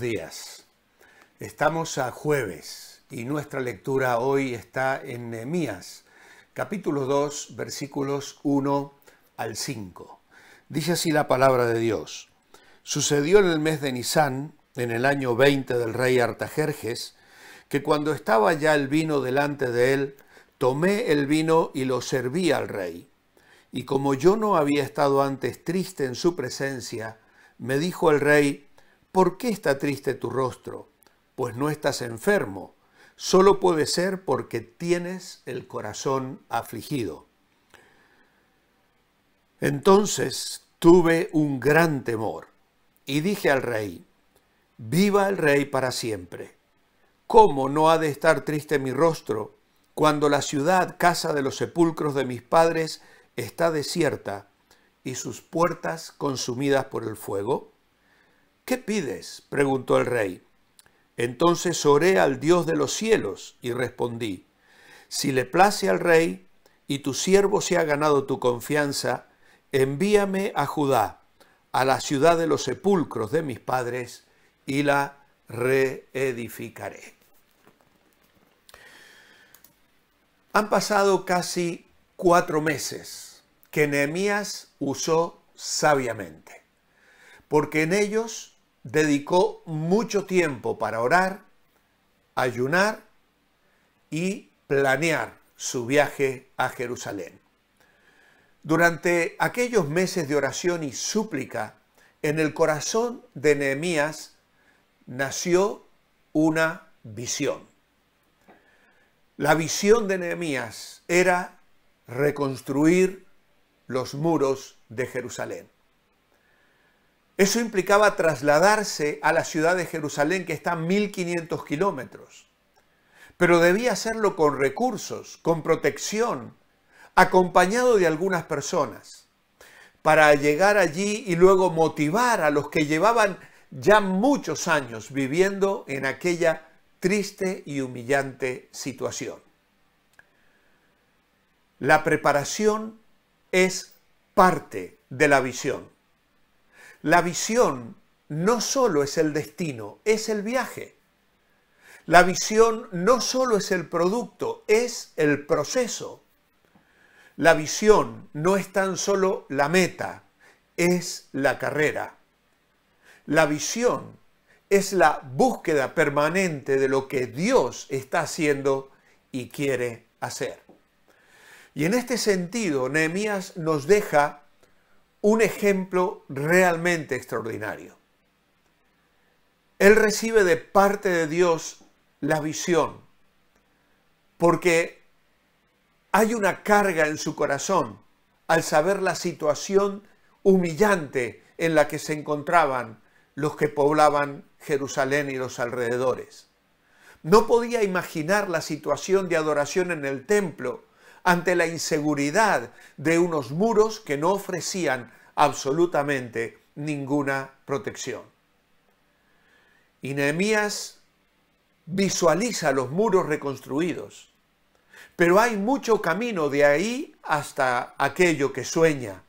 días. Estamos a jueves y nuestra lectura hoy está en Nehemías, capítulo 2, versículos 1 al 5. Dice así la palabra de Dios. Sucedió en el mes de Nisán, en el año 20 del rey Artajerjes, que cuando estaba ya el vino delante de él, tomé el vino y lo serví al rey. Y como yo no había estado antes triste en su presencia, me dijo el rey, ¿Por qué está triste tu rostro? Pues no estás enfermo. Solo puede ser porque tienes el corazón afligido. Entonces tuve un gran temor y dije al rey, viva el rey para siempre. ¿Cómo no ha de estar triste mi rostro cuando la ciudad, casa de los sepulcros de mis padres, está desierta y sus puertas consumidas por el fuego? ¿Qué pides? preguntó el rey. Entonces oré al Dios de los cielos y respondí, si le place al rey y tu siervo se ha ganado tu confianza, envíame a Judá, a la ciudad de los sepulcros de mis padres, y la reedificaré. Han pasado casi cuatro meses que Nehemías usó sabiamente, porque en ellos dedicó mucho tiempo para orar, ayunar y planear su viaje a Jerusalén. Durante aquellos meses de oración y súplica, en el corazón de Nehemías nació una visión. La visión de Nehemías era reconstruir los muros de Jerusalén. Eso implicaba trasladarse a la ciudad de Jerusalén, que está a 1500 kilómetros. Pero debía hacerlo con recursos, con protección, acompañado de algunas personas, para llegar allí y luego motivar a los que llevaban ya muchos años viviendo en aquella triste y humillante situación. La preparación es parte de la visión. La visión no solo es el destino, es el viaje. La visión no solo es el producto, es el proceso. La visión no es tan solo la meta, es la carrera. La visión es la búsqueda permanente de lo que Dios está haciendo y quiere hacer. Y en este sentido, Nehemías nos deja un ejemplo realmente extraordinario. Él recibe de parte de Dios la visión, porque hay una carga en su corazón al saber la situación humillante en la que se encontraban los que poblaban Jerusalén y los alrededores. No podía imaginar la situación de adoración en el templo ante la inseguridad de unos muros que no ofrecían absolutamente ninguna protección. Y Nehemías visualiza los muros reconstruidos, pero hay mucho camino de ahí hasta aquello que sueña.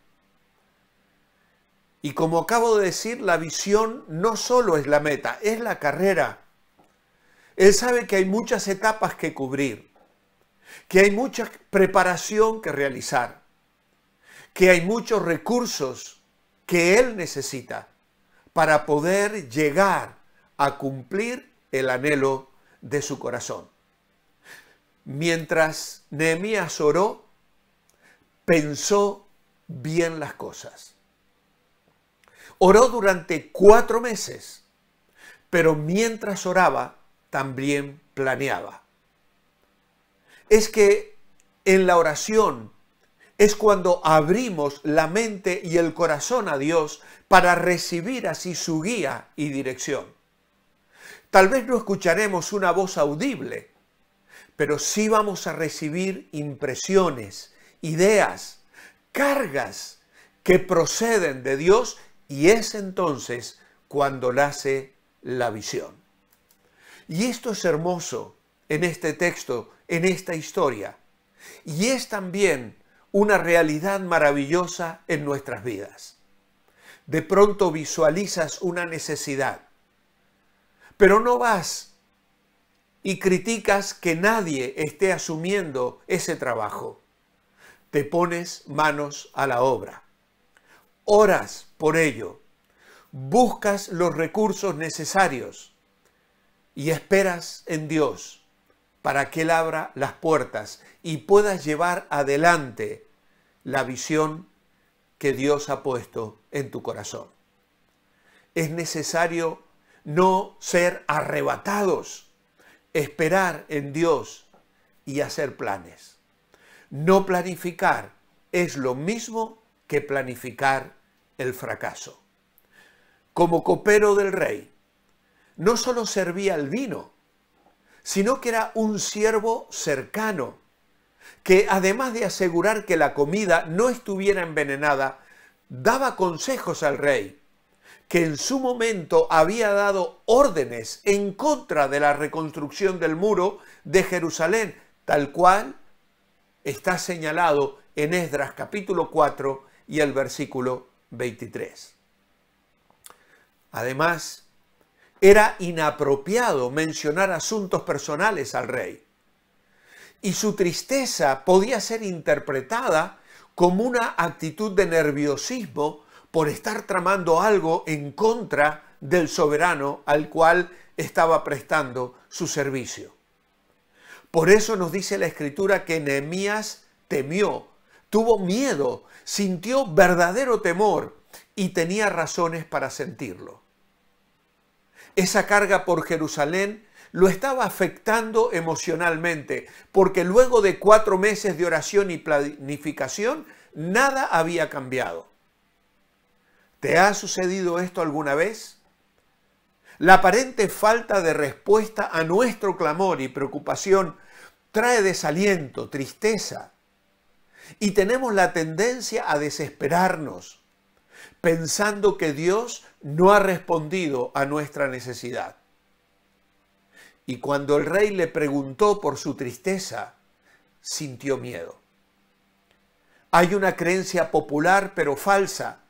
Y como acabo de decir, la visión no solo es la meta, es la carrera. Él sabe que hay muchas etapas que cubrir, que hay mucha preparación que realizar que hay muchos recursos que él necesita para poder llegar a cumplir el anhelo de su corazón. Mientras Nehemías oró, pensó bien las cosas. Oró durante cuatro meses, pero mientras oraba también planeaba. Es que en la oración es cuando abrimos la mente y el corazón a Dios para recibir así su guía y dirección. Tal vez no escucharemos una voz audible, pero sí vamos a recibir impresiones, ideas, cargas que proceden de Dios y es entonces cuando nace la visión. Y esto es hermoso en este texto, en esta historia. Y es también una realidad maravillosa en nuestras vidas. De pronto visualizas una necesidad, pero no vas y criticas que nadie esté asumiendo ese trabajo. Te pones manos a la obra. Oras por ello. Buscas los recursos necesarios y esperas en Dios para que Él abra las puertas y puedas llevar adelante la visión que Dios ha puesto en tu corazón. Es necesario no ser arrebatados, esperar en Dios y hacer planes. No planificar es lo mismo que planificar el fracaso. Como copero del rey, no solo servía el vino, sino que era un siervo cercano, que además de asegurar que la comida no estuviera envenenada, daba consejos al rey, que en su momento había dado órdenes en contra de la reconstrucción del muro de Jerusalén, tal cual está señalado en Esdras capítulo 4 y el versículo 23. Además, era inapropiado mencionar asuntos personales al rey. Y su tristeza podía ser interpretada como una actitud de nerviosismo por estar tramando algo en contra del soberano al cual estaba prestando su servicio. Por eso nos dice la escritura que Nehemías temió, tuvo miedo, sintió verdadero temor y tenía razones para sentirlo. Esa carga por Jerusalén lo estaba afectando emocionalmente, porque luego de cuatro meses de oración y planificación, nada había cambiado. ¿Te ha sucedido esto alguna vez? La aparente falta de respuesta a nuestro clamor y preocupación trae desaliento, tristeza, y tenemos la tendencia a desesperarnos pensando que Dios no ha respondido a nuestra necesidad. Y cuando el rey le preguntó por su tristeza, sintió miedo. Hay una creencia popular pero falsa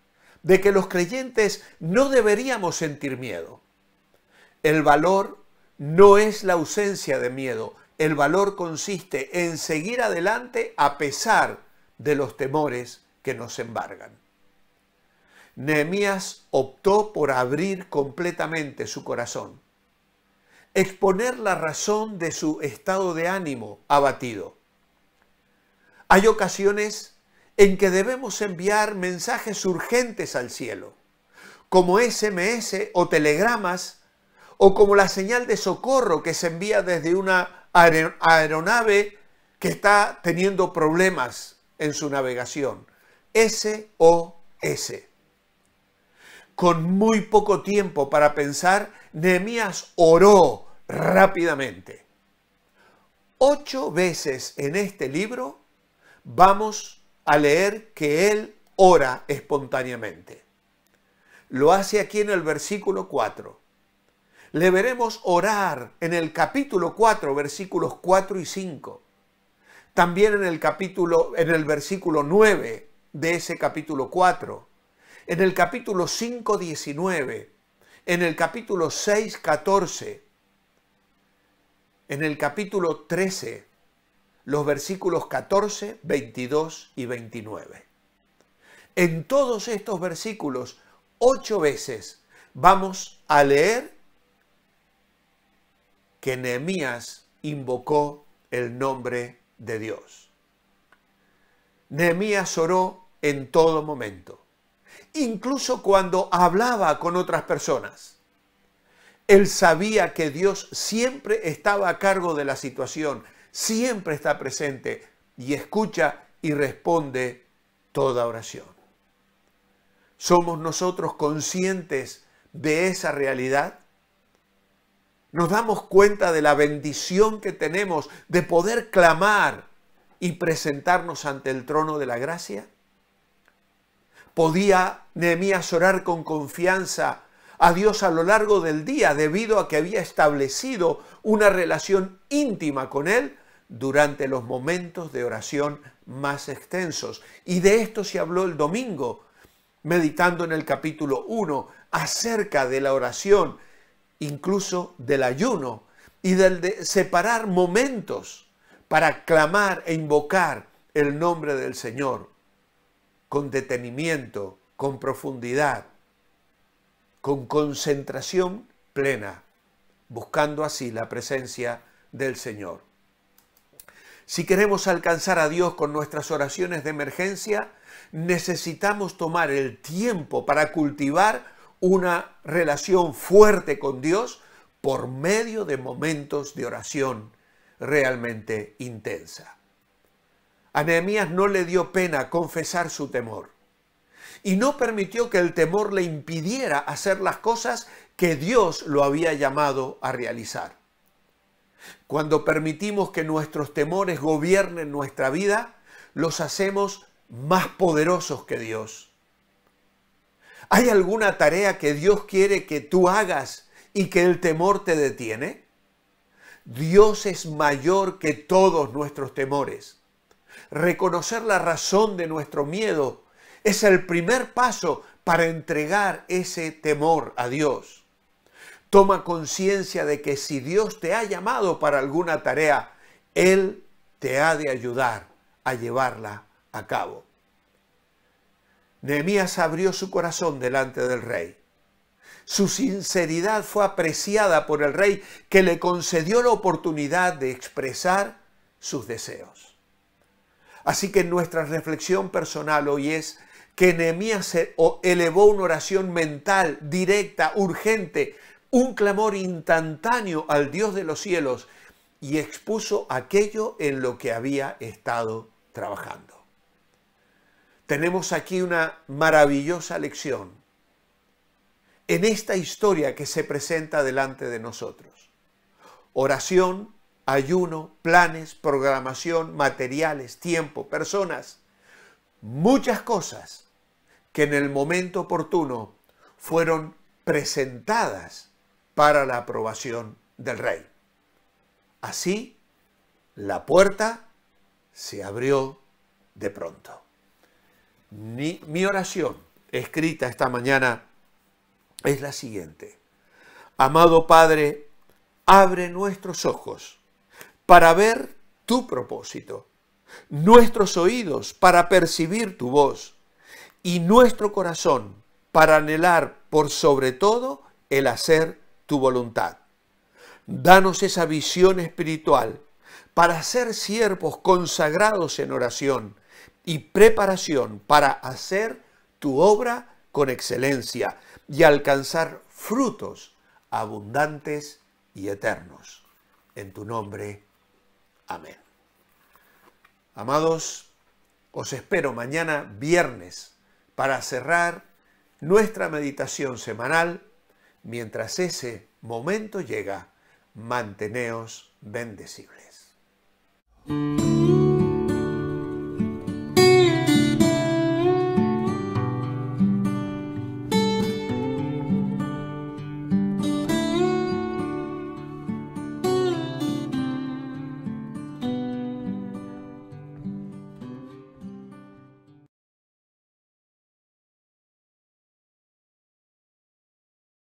de que los creyentes no deberíamos sentir miedo. El valor no es la ausencia de miedo, el valor consiste en seguir adelante a pesar de los temores que nos embargan. Nehemías optó por abrir completamente su corazón, exponer la razón de su estado de ánimo abatido. Hay ocasiones en que debemos enviar mensajes urgentes al cielo, como SMS o telegramas, o como la señal de socorro que se envía desde una aeronave que está teniendo problemas en su navegación. SOS con muy poco tiempo para pensar, Nehemías oró rápidamente. Ocho veces en este libro vamos a leer que él ora espontáneamente. Lo hace aquí en el versículo 4. Le veremos orar en el capítulo 4, versículos 4 y 5. También en el capítulo en el versículo 9 de ese capítulo 4 en el capítulo 5, 19, en el capítulo 6, 14, en el capítulo 13, los versículos 14, 22 y 29. En todos estos versículos, ocho veces vamos a leer que Nehemías invocó el nombre de Dios. Nehemías oró en todo momento incluso cuando hablaba con otras personas. Él sabía que Dios siempre estaba a cargo de la situación, siempre está presente y escucha y responde toda oración. ¿Somos nosotros conscientes de esa realidad? Nos damos cuenta de la bendición que tenemos de poder clamar y presentarnos ante el trono de la gracia. Podía Nehemías orar con confianza a Dios a lo largo del día debido a que había establecido una relación íntima con Él durante los momentos de oración más extensos. Y de esto se habló el domingo, meditando en el capítulo 1 acerca de la oración, incluso del ayuno y del de separar momentos para clamar e invocar el nombre del Señor con detenimiento, con profundidad, con concentración plena, buscando así la presencia del Señor. Si queremos alcanzar a Dios con nuestras oraciones de emergencia, necesitamos tomar el tiempo para cultivar una relación fuerte con Dios por medio de momentos de oración realmente intensa. A no le dio pena confesar su temor y no permitió que el temor le impidiera hacer las cosas que Dios lo había llamado a realizar. Cuando permitimos que nuestros temores gobiernen nuestra vida, los hacemos más poderosos que Dios. ¿Hay alguna tarea que Dios quiere que tú hagas y que el temor te detiene? Dios es mayor que todos nuestros temores. Reconocer la razón de nuestro miedo es el primer paso para entregar ese temor a Dios. Toma conciencia de que si Dios te ha llamado para alguna tarea, Él te ha de ayudar a llevarla a cabo. Nehemías abrió su corazón delante del rey. Su sinceridad fue apreciada por el rey que le concedió la oportunidad de expresar sus deseos. Así que nuestra reflexión personal hoy es que Nehemías elevó una oración mental, directa, urgente, un clamor instantáneo al Dios de los cielos y expuso aquello en lo que había estado trabajando. Tenemos aquí una maravillosa lección en esta historia que se presenta delante de nosotros. Oración, ayuno, planes, programación, materiales, tiempo, personas, muchas cosas que en el momento oportuno fueron presentadas para la aprobación del rey. Así, la puerta se abrió de pronto. Mi, oración escrita esta mañana es la siguiente. Amado Padre, abre nuestros ojos para ver tu propósito, nuestros oídos para percibir tu voz y nuestro corazón para anhelar por sobre todo el hacer tu voluntad. Danos esa visión espiritual para ser siervos consagrados en oración y preparación para hacer tu obra con excelencia y alcanzar frutos abundantes y eternos. En tu nombre, Amén. Amados, os espero mañana viernes para cerrar nuestra meditación semanal. Mientras ese momento llega, manteneos bendecibles.